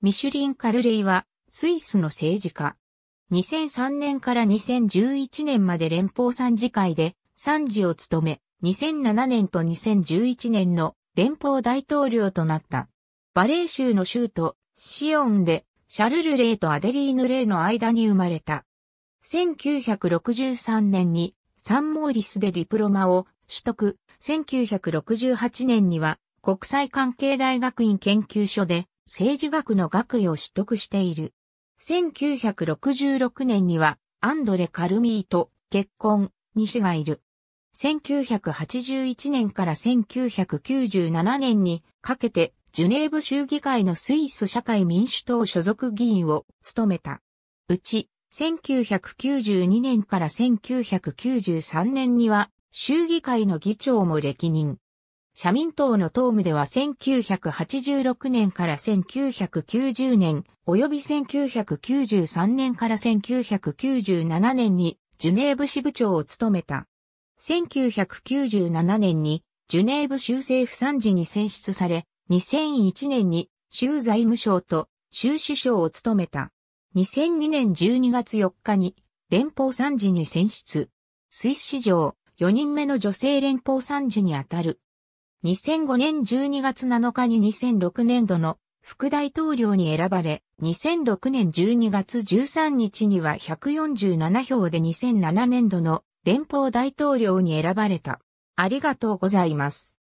ミシュリン・カルレイは、スイスの政治家。2003年から2011年まで連邦参事会で参事を務め、2007年と2011年の連邦大統領となった。バレー州の州都、シオンで、シャルル・レイとアデリーヌ・レイの間に生まれた。1963年にサンモーリスでディプロマを取得。1968年には国際関係大学院研究所で政治学の学位を取得している。1966年にはアンドレ・カルミーと結婚、西がいる。1981年から1997年にかけてジュネーブ州議会のスイス社会民主党所属議員を務めた。うち、1992年から1993年には州議会の議長も歴任。社民党の党務では1986年から1990年、及び1993年から1997年にジュネーブ支部長を務めた。1997年にジュネーブ州政府参事に選出され、2001年に州財務省と州首相を務めた。2002年12月4日に連邦参事に選出。スイス史上4人目の女性連邦参事にあたる。2005年12月7日に2006年度の副大統領に選ばれ、2006年12月13日には147票で2007年度の連邦大統領に選ばれた。ありがとうございます。